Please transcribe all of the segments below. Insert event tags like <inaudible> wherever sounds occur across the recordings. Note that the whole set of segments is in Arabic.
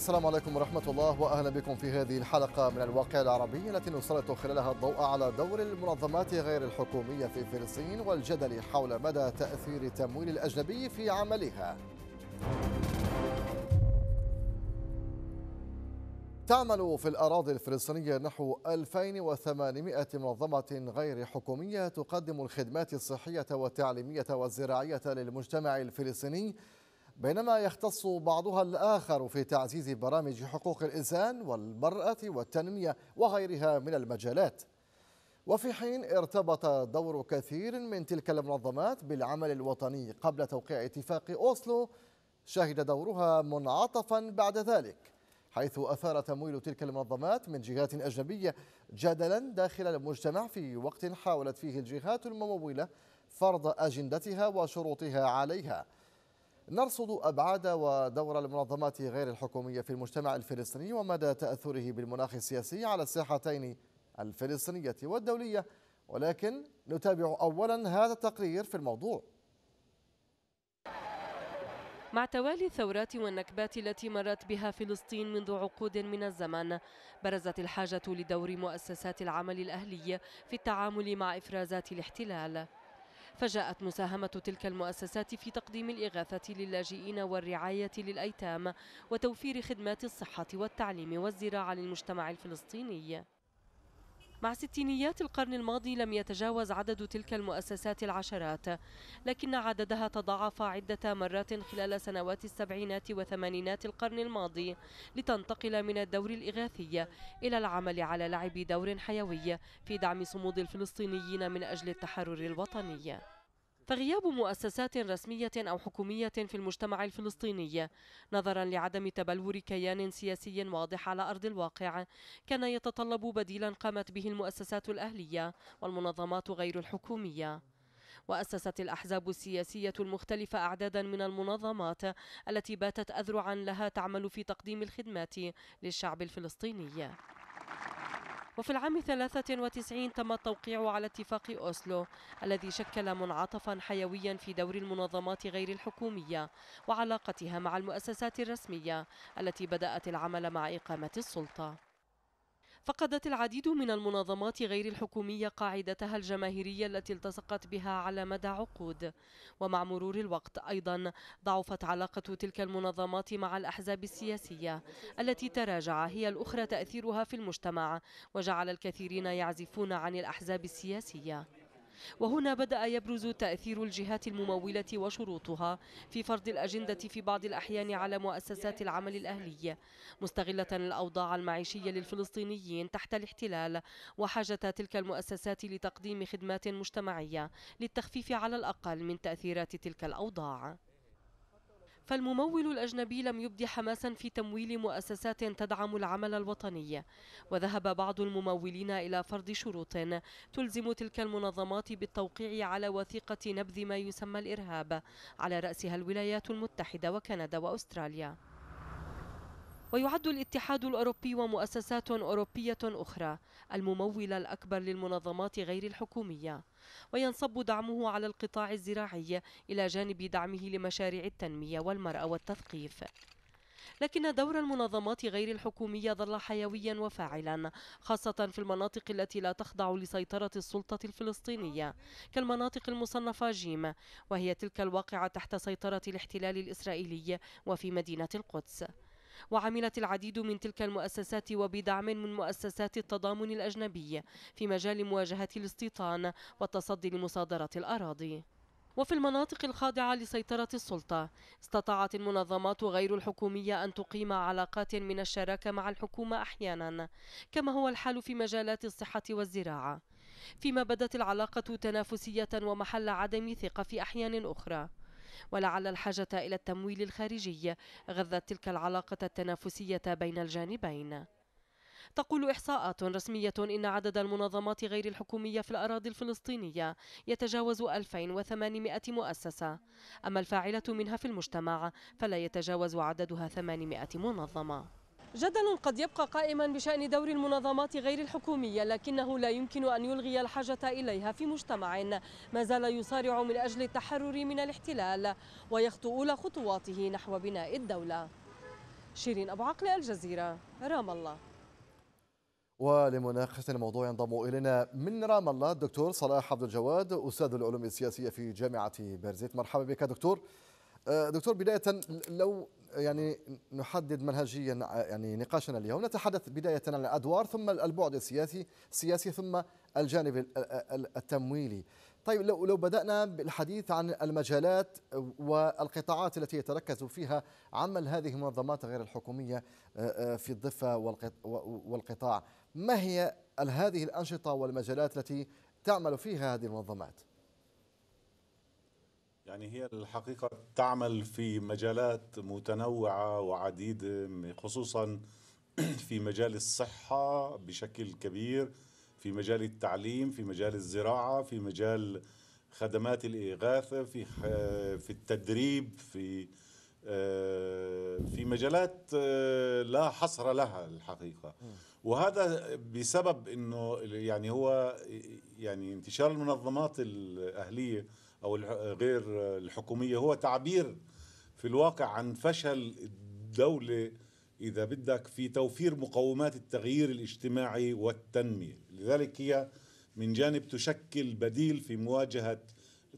السلام عليكم ورحمة الله وأهلا بكم في هذه الحلقة من الواقع العربي التي نسلط خلالها الضوء على دور المنظمات غير الحكومية في فلسطين والجدل حول مدى تأثير التمويل الأجنبي في عملها تعمل في الأراضي الفلسطينية نحو 2800 منظمة غير حكومية تقدم الخدمات الصحية والتعليمية والزراعية للمجتمع الفلسطيني بينما يختص بعضها الآخر في تعزيز برامج حقوق الإنسان والمرأة والتنمية وغيرها من المجالات وفي حين ارتبط دور كثير من تلك المنظمات بالعمل الوطني قبل توقيع اتفاق أوسلو شهد دورها منعطفا بعد ذلك حيث أثار تمويل تلك المنظمات من جهات أجنبية جدلا داخل المجتمع في وقت حاولت فيه الجهات الممولة فرض أجندتها وشروطها عليها نرصد أبعاد ودور المنظمات غير الحكومية في المجتمع الفلسطيني ومدى تأثره بالمناخ السياسي على الساحتين الفلسطينية والدولية ولكن نتابع أولا هذا التقرير في الموضوع مع توالي الثورات والنكبات التي مرت بها فلسطين منذ عقود من الزمن برزت الحاجة لدور مؤسسات العمل الأهلي في التعامل مع إفرازات الاحتلال فجاءت مساهمة تلك المؤسسات في تقديم الإغاثة للاجئين والرعاية للأيتام وتوفير خدمات الصحة والتعليم والزراعة للمجتمع الفلسطيني مع ستينيات القرن الماضي لم يتجاوز عدد تلك المؤسسات العشرات لكن عددها تضاعف عدة مرات خلال سنوات السبعينات وثمانينات القرن الماضي لتنتقل من الدور الإغاثي إلى العمل على لعب دور حيوي في دعم صمود الفلسطينيين من أجل التحرر الوطني فغياب مؤسسات رسمية أو حكومية في المجتمع الفلسطيني نظرا لعدم تبلور كيان سياسي واضح على أرض الواقع كان يتطلب بديلا قامت به المؤسسات الأهلية والمنظمات غير الحكومية وأسست الأحزاب السياسية المختلفة أعدادا من المنظمات التي باتت أذرعا لها تعمل في تقديم الخدمات للشعب الفلسطيني وفي العام 93 تم التوقيع على اتفاق أوسلو الذي شكل منعطفا حيويا في دور المنظمات غير الحكومية وعلاقتها مع المؤسسات الرسمية التي بدأت العمل مع إقامة السلطة فقدت العديد من المنظمات غير الحكومية قاعدتها الجماهيرية التي التصقت بها على مدى عقود ومع مرور الوقت أيضا ضعفت علاقة تلك المنظمات مع الأحزاب السياسية التي تراجع هي الأخرى تأثيرها في المجتمع وجعل الكثيرين يعزفون عن الأحزاب السياسية وهنا بدأ يبرز تأثير الجهات الممولة وشروطها في فرض الأجندة في بعض الأحيان على مؤسسات العمل الأهلي مستغلة الأوضاع المعيشية للفلسطينيين تحت الاحتلال وحاجة تلك المؤسسات لتقديم خدمات مجتمعية للتخفيف على الأقل من تأثيرات تلك الأوضاع فالممول الأجنبي لم يبدي حماسا في تمويل مؤسسات تدعم العمل الوطني وذهب بعض الممولين إلى فرض شروط تلزم تلك المنظمات بالتوقيع على وثيقة نبذ ما يسمى الإرهاب على رأسها الولايات المتحدة وكندا وأستراليا ويعد الاتحاد الأوروبي ومؤسسات أوروبية أخرى الممول الأكبر للمنظمات غير الحكومية وينصب دعمه على القطاع الزراعي إلى جانب دعمه لمشاريع التنمية والمرأة والتثقيف لكن دور المنظمات غير الحكومية ظل حيويا وفاعلا خاصة في المناطق التي لا تخضع لسيطرة السلطة الفلسطينية كالمناطق المصنفة جيم وهي تلك الواقعة تحت سيطرة الاحتلال الإسرائيلي وفي مدينة القدس وعملت العديد من تلك المؤسسات وبدعم من مؤسسات التضامن الأجنبي في مجال مواجهة الاستيطان والتصدي لمصادرة الأراضي وفي المناطق الخاضعة لسيطرة السلطة استطاعت المنظمات غير الحكومية أن تقيم علاقات من الشراكة مع الحكومة أحيانا كما هو الحال في مجالات الصحة والزراعة فيما بدت العلاقة تنافسية ومحل عدم ثقة في أحيان أخرى ولعل الحاجة إلى التمويل الخارجي غذت تلك العلاقة التنافسية بين الجانبين تقول إحصاءات رسمية إن عدد المنظمات غير الحكومية في الأراضي الفلسطينية يتجاوز 2800 مؤسسة أما الفاعلة منها في المجتمع فلا يتجاوز عددها 800 منظمة جدل قد يبقى قائما بشأن دور المنظمات غير الحكومية لكنه لا يمكن أن يلغي الحاجة إليها في مجتمع ما زال يصارع من أجل التحرر من الاحتلال ويخطو أولى خطواته نحو بناء الدولة شيرين أبو عقل الجزيرة رام الله ولمناقشة الموضوع ينضم إلينا من رام الله الدكتور صلاح عبد الجواد أستاذ العلوم السياسية في جامعة بيرزيت مرحبا بك دكتور آه، دكتور بدايه لو يعني نحدد منهجيا آه، يعني نقاشنا اليوم نتحدث بدايه عن الادوار ثم البعد السياسي السياسي ثم الجانب آه، التمويلي طيب لو لو بدانا بالحديث عن المجالات والقطاعات التي يتركز فيها عمل هذه المنظمات غير الحكوميه في الضفه والقطاع ما هي هذه الانشطه والمجالات التي تعمل فيها هذه المنظمات يعني هي الحقيقة تعمل في مجالات متنوعة وعديدة خصوصا في مجال الصحة بشكل كبير في مجال التعليم في مجال الزراعة في مجال خدمات الإغاثة في في التدريب في آه، في مجالات آه، لا حصر لها الحقيقة وهذا بسبب انه يعني هو يعني انتشار المنظمات الأهلية او غير الحكوميه هو تعبير في الواقع عن فشل الدوله اذا بدك في توفير مقومات التغيير الاجتماعي والتنميه لذلك هي من جانب تشكل بديل في مواجهه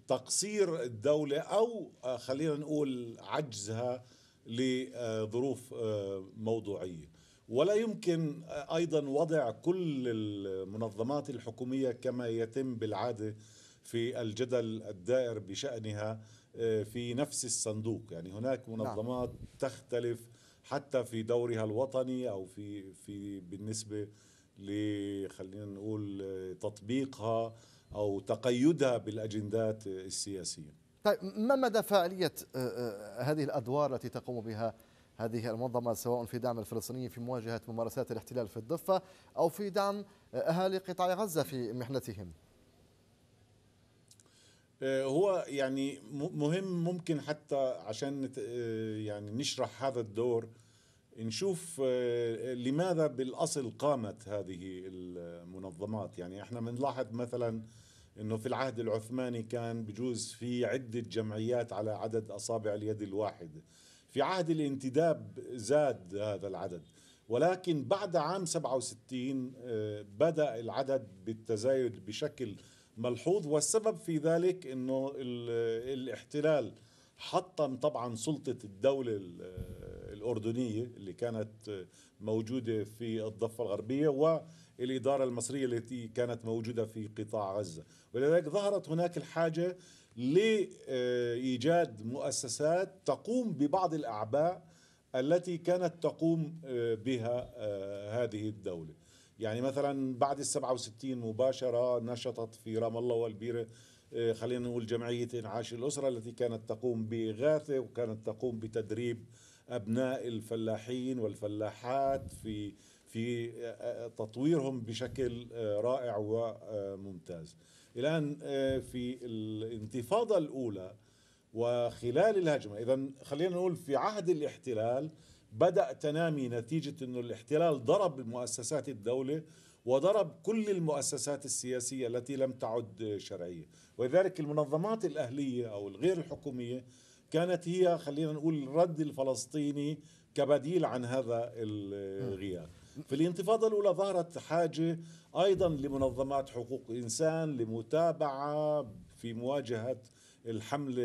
تقصير الدوله او آه، خلينا نقول عجزها لظروف آه، موضوعيه ولا يمكن آه، ايضا وضع كل المنظمات الحكوميه كما يتم بالعاده في الجدل الدائر بشأنها آه، في نفس الصندوق يعني هناك نعم. منظمات نعم. تختلف حتى في دورها الوطني أو في, في بالنسبة خلينا نقول آه، تطبيقها أو تقيدها بالأجندات السياسية طيب ما مدى فعالية آه، هذه الأدوار التي تقوم بها هذه المنظمة سواء في دعم الفلسطينيين في مواجهة ممارسات الاحتلال في الضفة أو في دعم أهالي قطاع غزة في محنتهم آه، هو يعني مهم ممكن حتى عشان آه، يعني نشرح هذا الدور نشوف آه، لماذا بالاصل قامت هذه المنظمات يعني احنا بنلاحظ مثلا انه في العهد العثماني كان بجوز في عده جمعيات على عدد اصابع اليد الواحده في عهد الانتداب زاد هذا العدد ولكن بعد عام 67 بدا العدد بالتزايد بشكل ملحوظ والسبب في ذلك انه الاحتلال حطم طبعا سلطه الدوله الاردنيه اللي كانت موجوده في الضفه الغربيه والاداره المصريه التي كانت موجوده في قطاع غزه ولذلك ظهرت هناك الحاجه لايجاد مؤسسات تقوم ببعض الاعباء التي كانت تقوم بها آه، هذه الدوله يعني مثلا بعد ال 67 مباشره نشطت في رام الله والبيره آه، خلينا نقول جمعيه انعاش الاسره التي كانت تقوم باغاثه وكانت تقوم بتدريب ابناء الفلاحين والفلاحات في في آه، آه، تطويرهم بشكل رائع وممتاز الان في الانتفاضه الاولى وخلال الهجمه اذا خلينا نقول في عهد الاحتلال بدأ تنامي نتيجة أنه الاحتلال ضرب مؤسسات الدولة وضرب كل المؤسسات السياسية التي لم تعد شرعية ولذلك المنظمات الأهلية أو الغير الحكومية كانت هي خلينا نقول الرد الفلسطيني كبديل عن هذا الغياب في الانتفاضة الأولى ظهرت حاجة أيضا لمنظمات حقوق إنسان لمتابعة في مواجهة الحملة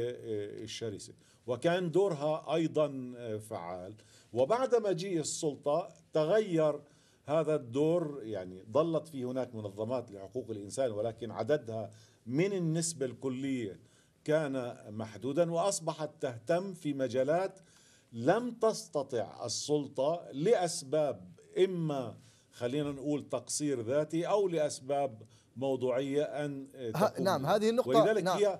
الشرسة وكان دورها أيضا فعال وبعد مجيء السلطة تغير هذا الدور يعني ظلت في هناك منظمات لحقوق الإنسان ولكن عددها من النسبة الكلية كان محدودا وأصبحت تهتم في مجالات لم تستطع السلطة لأسباب إما خلينا نقول تقصير ذاتي أو لأسباب موضوعية أن تقوم نعم هذه النقطة ولذلك نعم هي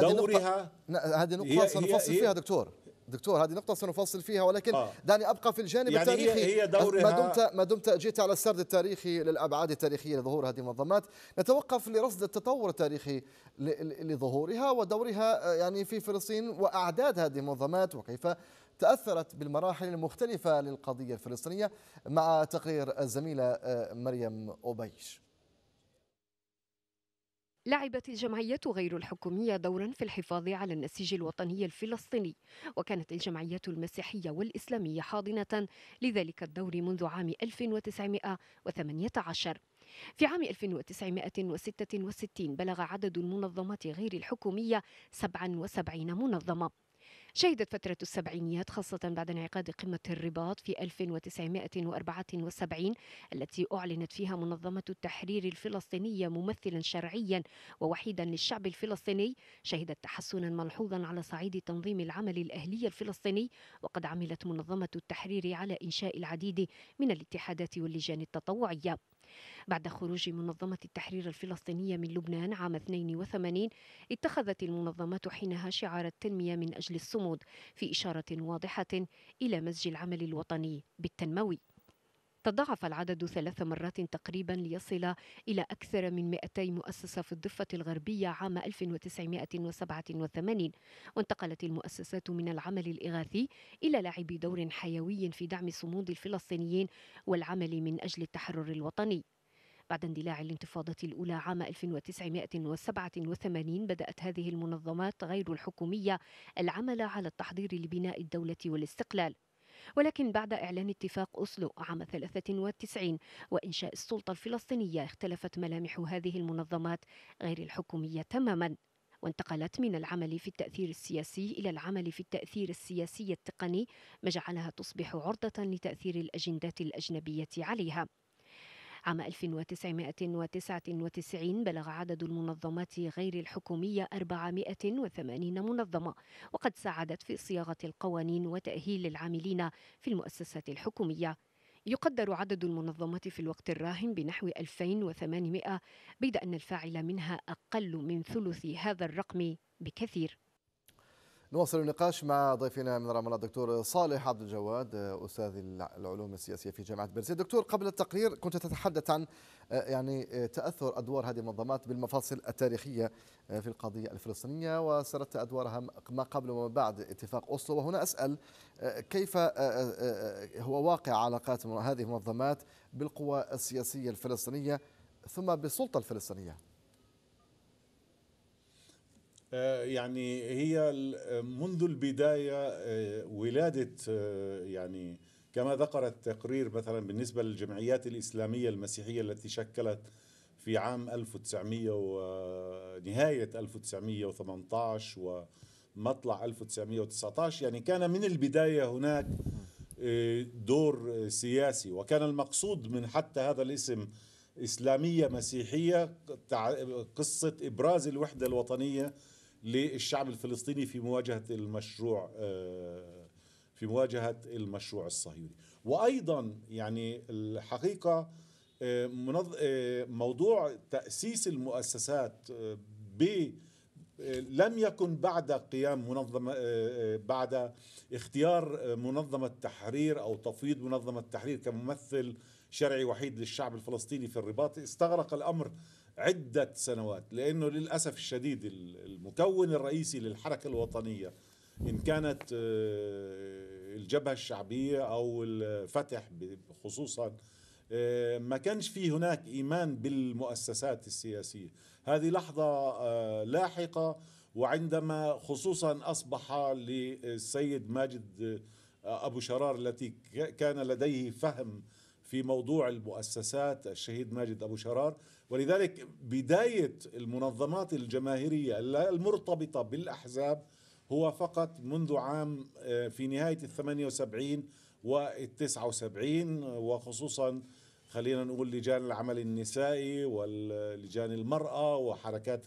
دورها نعم، هذه هذه نقطة سنفصل فيها دكتور دكتور هذه نقطة سنفصل فيها ولكن آه. دعني أبقى في الجانب يعني التاريخي هي, هي دورها ما دمت ما دمت جئت على السرد التاريخي للأبعاد التاريخية لظهور هذه المنظمات نتوقف لرصد التطور التاريخي لظهورها ودورها آه، يعني في فلسطين وأعداد هذه المنظمات وكيف تأثرت بالمراحل المختلفة للقضية الفلسطينية مع تقرير الزميلة آه، مريم أوبيش لعبت الجمعية غير الحكومية دورا في الحفاظ على النسيج الوطني الفلسطيني وكانت الجمعية المسيحية والإسلامية حاضنة لذلك الدور منذ عام 1918 في عام 1966 بلغ عدد المنظمات غير الحكومية 77 منظمة شهدت فترة السبعينيات خاصة بعد انعقاد قمة الرباط في 1974 التي أعلنت فيها منظمة التحرير الفلسطينية ممثلا شرعيا ووحيدا للشعب الفلسطيني شهدت تحسنا ملحوظا على صعيد تنظيم العمل الأهلي الفلسطيني وقد عملت منظمة التحرير على إنشاء العديد من الاتحادات واللجان التطوعية بعد خروج منظمة التحرير الفلسطينية من لبنان عام 82 اتخذت المنظمة حينها شعار التنمية من أجل الصمود في إشارة واضحة إلى مزج العمل الوطني بالتنموي تضاعف العدد ثلاث مرات تقريبا ليصل إلى أكثر من 200 مؤسسة في الضفة الغربية عام 1987 وانتقلت المؤسسات من العمل الإغاثي إلى لعب دور حيوي في دعم صمود الفلسطينيين والعمل من أجل التحرر الوطني بعد اندلاع الانتفاضة الأولى عام 1987 بدأت هذه المنظمات غير الحكومية العمل على التحضير لبناء الدولة والاستقلال ولكن بعد إعلان اتفاق أوسلو عام 93 وإنشاء السلطة الفلسطينية اختلفت ملامح هذه المنظمات غير الحكومية تماما وانتقلت من العمل في التأثير السياسي إلى العمل في التأثير السياسي التقني ما جعلها تصبح عرضة لتأثير الأجندات الأجنبية عليها عام 1999 بلغ عدد المنظمات غير الحكومية 480 منظمة وقد ساعدت في صياغة القوانين وتأهيل العاملين في المؤسسات الحكومية يقدر عدد المنظمات في الوقت الراهن بنحو 2800 بيد أن الفاعل منها أقل من ثلث هذا الرقم بكثير نواصل النقاش مع ضيفنا من رام الله الدكتور صالح عبد الجواد آه، استاذ العلوم السياسيه في جامعه برسي دكتور قبل التقرير كنت تتحدث عن آه، يعني آه، تاثر ادوار هذه المنظمات بالمفاصل التاريخيه في القضيه الفلسطينيه وسردت ادوارها ما قبل وما بعد اتفاق اوسلو وهنا اسال كيف هو واقع علاقات هذه المنظمات بالقوى السياسيه الفلسطينيه ثم بالسلطه الفلسطينيه آه، يعني هي منذ البداية آه، ولادة آه، يعني كما ذكر التقرير مثلا بالنسبة للجمعيات الإسلامية المسيحية التي شكلت في عام 1900 ونهاية 1918 ومطلع 1919 يعني كان من البداية هناك دور سياسي وكان المقصود من حتى هذا الاسم إسلامية مسيحية قصة إبراز الوحدة الوطنية للشعب الفلسطيني في مواجهه المشروع آه، في مواجهه المشروع الصهيوني وايضا يعني الحقيقه آه، آه، موضوع تاسيس المؤسسات ب لم يكن بعد قيام منظمة بعد اختيار منظمة تحرير أو تفويض منظمة تحرير كممثل شرعي وحيد للشعب الفلسطيني في الرباط استغرق الأمر عدة سنوات لأنه للأسف الشديد المكون الرئيسي للحركة الوطنية إن كانت آه، الجبهة الشعبية أو الفتح خصوصا آه، ما كانش في هناك إيمان بالمؤسسات السياسية هذه لحظة آه، لاحقة وعندما خصوصا أصبح للسيد ماجد أبو شرار التي كان لديه فهم في موضوع المؤسسات الشهيد ماجد أبو شرار ولذلك بداية المنظمات الجماهيرية المرتبطة بالأحزاب هو فقط منذ عام آه، في نهاية الثمانية وسبعين والتسعة وسبعين وخصوصا خلينا نقول لجان العمل النسائي ولجان المرأة وحركات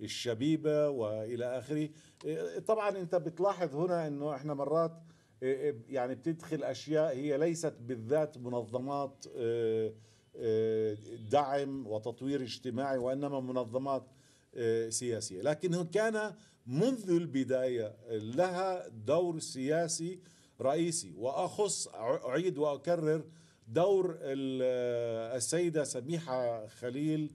الشبيبة وإلى آخره آه، طبعا أنت بتلاحظ هنا أنه إحنا مرات إيه، إيه، يعني بتدخل اشياء هي ليست بالذات منظمات آه، آه، دعم وتطوير اجتماعي وانما منظمات آه، سياسيه، لكن كان منذ البدايه لها دور سياسي رئيسي واخص اعيد واكرر دور السيده سميحه خليل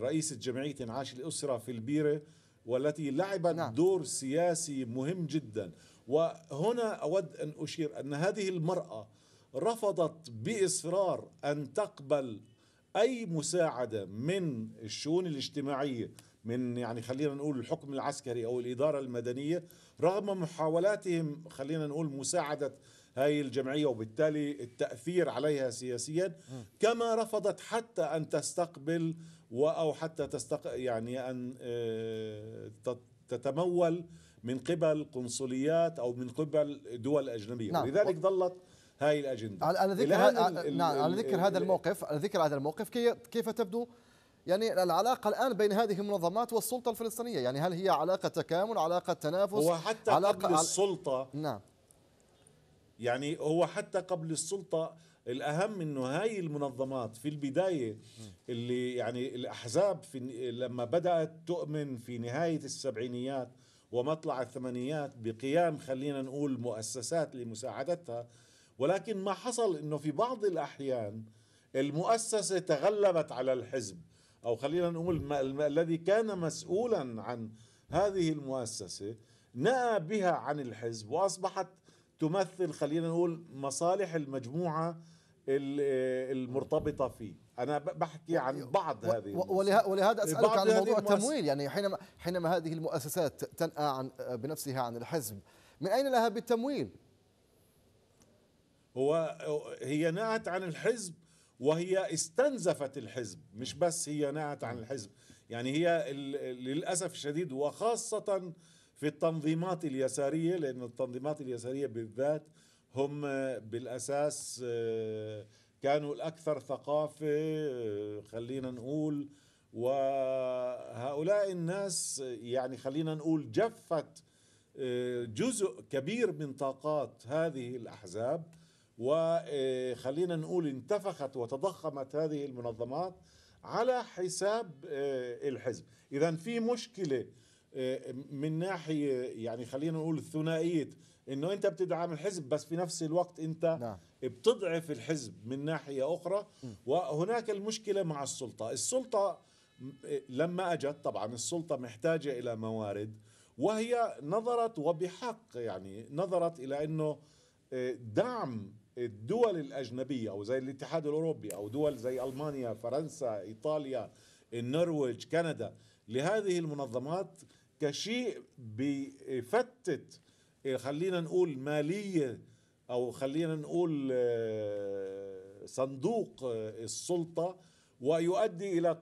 رئيسه جمعيه انعاش الاسره في البيره والتي لعبت نعم. دور سياسي مهم جدا وهنا أود أن أشير أن هذه المرأة رفضت بإصرار أن تقبل أي مساعدة من الشؤون الاجتماعية من يعني خلينا نقول الحكم العسكري أو الإدارة المدنية رغم محاولاتهم خلينا نقول مساعدة هذه الجمعية وبالتالي التأثير عليها سياسيا كما رفضت حتى أن تستقبل أو حتى تستق يعني أن آه، تتمول من قبل قنصليات او من قبل دول اجنبيه نعم. لذلك ظلت هاي الاجنده على ذكر نعم على ذكر هذا الموقف على ذكر هذا الموقف كيف تبدو يعني العلاقة الآن بين هذه المنظمات والسلطة الفلسطينية يعني هل هي علاقة تكامل علاقة تنافس هو حتى علاقة قبل السلطة نعم يعني هو حتى قبل السلطة الأهم أنه هاي المنظمات في البداية اللي يعني الأحزاب في لما بدأت تؤمن في نهاية السبعينيات ومطلع الثمانينات بقيام خلينا نقول مؤسسات لمساعدتها ولكن ما حصل انه في بعض الاحيان المؤسسه تغلبت على الحزب او خلينا نقول ما الذي كان مسؤولا عن هذه المؤسسه نأى بها عن الحزب واصبحت تمثل خلينا نقول مصالح المجموعه آه، المرتبطه فيه انا بحكي عن يعني بعض هذه وله ولهذا اسالك عن موضوع التمويل يعني حينما حينما هذه المؤسسات تنأى عن بنفسها عن الحزب من اين لها بالتمويل هو هي نأت عن الحزب وهي استنزفت الحزب مش بس هي نأت عن الحزب يعني هي للاسف الشديد وخاصه في التنظيمات اليساريه لان التنظيمات اليساريه بالذات هم بالاساس آه، كانوا الاكثر ثقافه آه، خلينا نقول وهؤلاء الناس يعني خلينا نقول جفت آه، جزء كبير من طاقات هذه الاحزاب وخلينا نقول انتفخت وتضخمت هذه المنظمات على حساب الحزب اذا في مشكله من ناحيه يعني خلينا نقول ثنائيه انه انت بتدعم الحزب بس في نفس الوقت انت نعم. بتضعف الحزب من ناحيه اخرى م. وهناك المشكله مع السلطه السلطه لما اجت طبعا السلطه محتاجه الى موارد وهي نظرت وبحق يعني نظرت الى انه آه، دعم الدول الاجنبيه او زي الاتحاد الاوروبي او دول زي المانيا فرنسا ايطاليا النرويج كندا لهذه المنظمات كشيء بيفتت إيه، خلينا نقول ماليه او خلينا نقول آه، صندوق آه، السلطه ويؤدي الى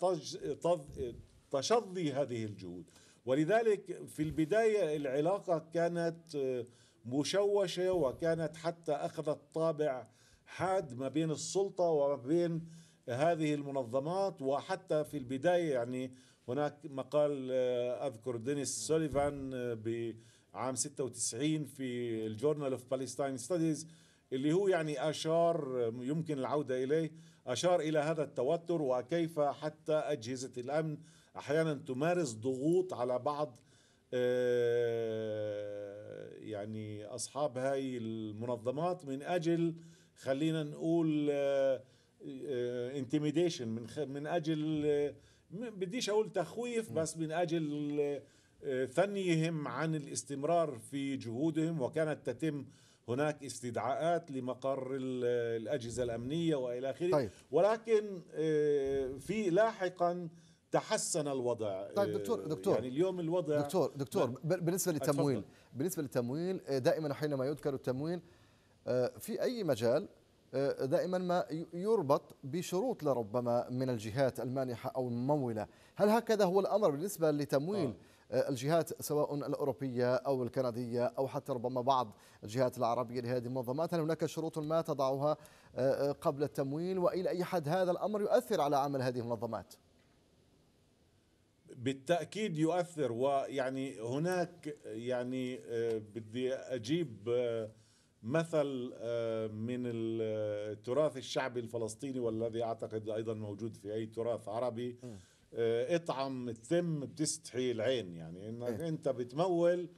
تشظي هذه الجهود ولذلك في البدايه العلاقه كانت آه، مشوشه وكانت حتى اخذت طابع حاد ما بين السلطه وما بين هذه المنظمات وحتى في البدايه يعني هناك مقال اذكر دينيس سوليفان ب عام 96 في الجورنال اوف بالستاين ستاديز اللي هو يعني اشار يمكن العوده اليه اشار الى هذا التوتر وكيف حتى اجهزه الامن احيانا تمارس ضغوط على بعض آه، يعني اصحاب هاي المنظمات من اجل خلينا نقول انتميديشن آه، آه، من من اجل بديش اقول تخويف بس من اجل ثنيهم عن الاستمرار في جهودهم وكانت تتم هناك استدعاءات لمقر الأجهزة الأمنية وإلى آخره طيب. ولكن آه، في لاحقا تحسن الوضع طيب دكتور آه، دكتور يعني اليوم الوضع دكتور دكتور بالنسبه للتمويل أتفضل. بالنسبه للتمويل دائما حينما يذكر التمويل آه، في اي مجال دائما ما يربط بشروط لربما من الجهات المانحه او المموله، هل هكذا هو الامر بالنسبه لتمويل آه. آه، الجهات سواء الأوروبية أو الكندية أو حتى ربما بعض الجهات العربية لهذه المنظمات هل هناك شروط ما تضعها آه، آه، قبل التمويل وإلى أي حد هذا الأمر يؤثر على عمل هذه المنظمات بالتأكيد يؤثر ويعني هناك يعني بدي أجيب مثل من التراث الشعبي الفلسطيني والذي اعتقد ايضا موجود في اي تراث عربي آه، اطعم التم بتستحي العين يعني انك إيه. انت بتمول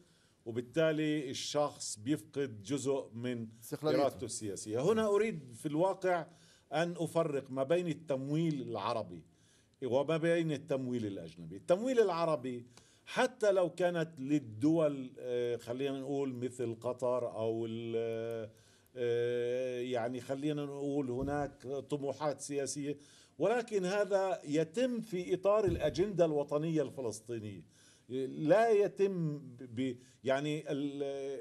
وبالتالي الشخص بيفقد جزء من ارادته السياسيه هنا اريد في الواقع ان افرق ما بين التمويل العربي وما بين التمويل الاجنبي التمويل العربي حتى لو كانت للدول آه، خلينا نقول مثل قطر او آه، يعني خلينا نقول هناك طموحات سياسيه ولكن هذا يتم في إطار الأجندة الوطنية الفلسطينية لا يتم ب يعني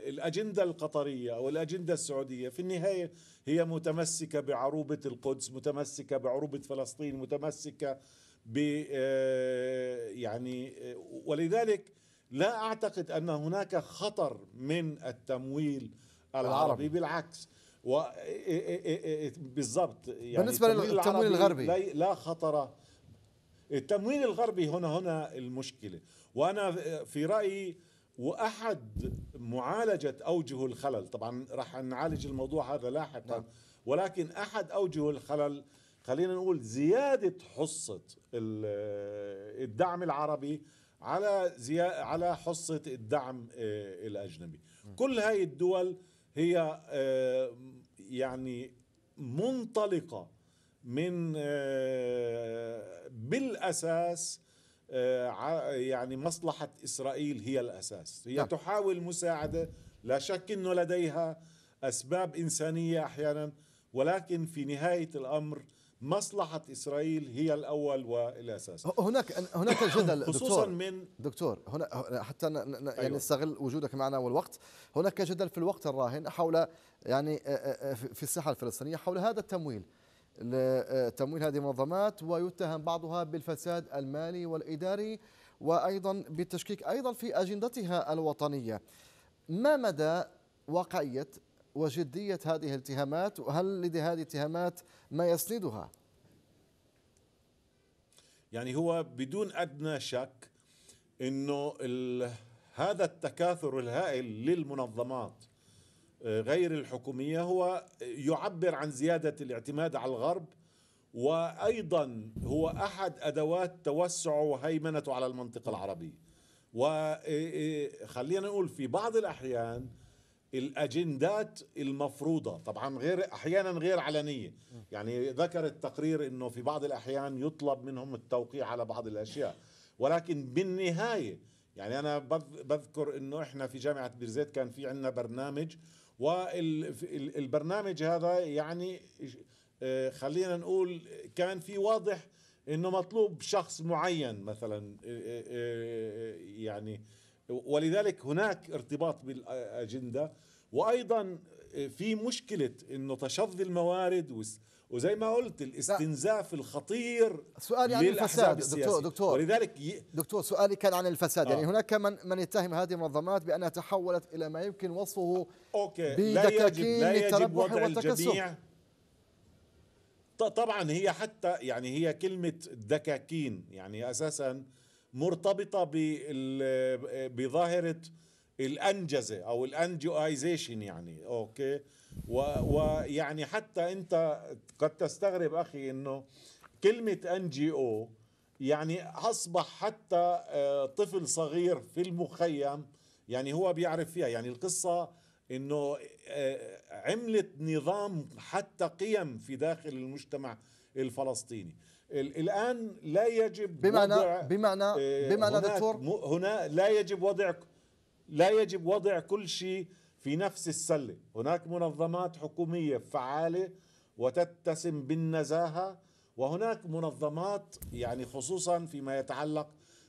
الأجندة القطرية أو الأجندة السعودية في النهاية هي متمسكة بعروبة القدس متمسكة بعروبة فلسطين متمسكة ب آه، يعني آه، ولذلك لا أعتقد أن هناك خطر من التمويل العربي, العربي. بالعكس و بالضبط يعني بالنسبه للتمويل الغربي لا خطر التمويل الغربي هنا هنا المشكله وانا في رايي واحد معالجه اوجه الخلل طبعا راح نعالج الموضوع هذا لاحقا نعم. ولكن احد اوجه الخلل خلينا نقول زياده حصه الدعم العربي على على حصه الدعم آه، الاجنبي كل هاي الدول هي آه، يعني منطلقه من آه، بالاساس آه، يعني مصلحه اسرائيل هي الاساس هي نعم. تحاول مساعده لا شك انه لديها اسباب انسانيه احيانا ولكن في نهايه الامر مصلحة إسرائيل هي الأول والأساس هناك هناك جدل <coughs> خصوصا دكتور من دكتور هنا حتى يعني أيوة. نستغل وجودك معنا والوقت هناك جدل في الوقت الراهن حول يعني آه، آه، آه، في الساحة الفلسطينية حول هذا التمويل تمويل هذه المنظمات ويتهم بعضها بالفساد المالي والإداري وأيضا بالتشكيك أيضا في أجندتها الوطنية ما مدى واقعية وجدية هذه الاتهامات وهل لهذه الاتهامات ما يسندها يعني هو بدون أدنى شك أنه هذا التكاثر الهائل للمنظمات آه، غير الحكومية هو يعبر عن زيادة الاعتماد على الغرب وأيضا هو أحد أدوات توسعه وهيمنته على المنطقة العربية وخلينا إيه، إيه، نقول في بعض الأحيان الاجندات المفروضه طبعا غير احيانا غير علنيه يعني ذكر التقرير انه في بعض الاحيان يطلب منهم التوقيع على بعض الاشياء ولكن بالنهايه يعني انا بذكر انه احنا في جامعه بيرزيت كان في عندنا برنامج والبرنامج هذا يعني آه، خلينا نقول كان في واضح انه مطلوب شخص معين مثلا آه، آه، يعني ولذلك هناك ارتباط بالاجنده وايضا في مشكله انه تشظي الموارد وزي ما قلت الاستنزاف الخطير سؤالي عن الفساد دكتور دكتور ولذلك ي... دكتور سؤالي كان عن الفساد يعني آه. يعني هناك من من يتهم هذه المنظمات بانها تحولت الى ما يمكن وصفه أوكي. بدكاكين لا يجب, لا يجب وضع الجميع طبعا هي حتى يعني هي كلمه دكاكين يعني اساسا مرتبطه بظاهره الانجزه او الأنجوايزيشن يعني اوكي ويعني حتى انت قد تستغرب اخي انه كلمه أو يعني اصبح حتى آه، طفل صغير في المخيم يعني هو بيعرف فيها يعني القصه انه آه، عملت نظام حتى قيم في داخل المجتمع الفلسطيني الان لا يجب بمعنى وضع بمعنى آه، بمعنى دكتور هنا لا يجب وضع لا يجب وضع كل شيء في نفس السله هناك منظمات حكوميه فعاله وتتسم بالنزاهه وهناك منظمات يعني خصوصا فيما يتعلق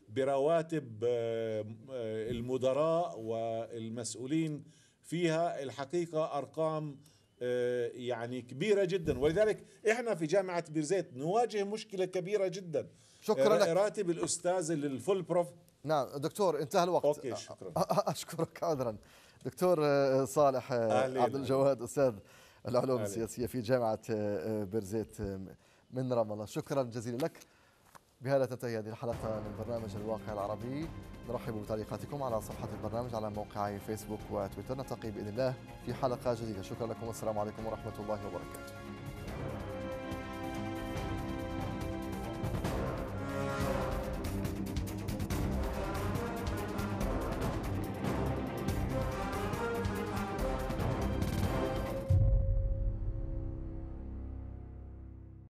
برواتب آه، آه، المدراء والمسؤولين فيها الحقيقه ارقام آه، يعني كبيرة جدا ولذلك احنا في جامعة بيرزيت نواجه مشكلة كبيرة جدا شكرا آه، لك راتب الأستاذ للفول بروف نعم دكتور انتهى الوقت أوكي شكرا <laughs> أشكرك عذرا دكتور آه، صالح عبد الجواد أستاذ العلوم السياسية في جامعة بيرزيت من رام الله شكرا جزيلا لك بهذا تنتهي هذه الحلقة من برنامج الواقع العربي نرحب بتعليقاتكم على صفحة البرنامج على موقعي فيسبوك وتويتر نلتقي بإذن الله في حلقة جديدة شكرا لكم والسلام عليكم ورحمة الله وبركاته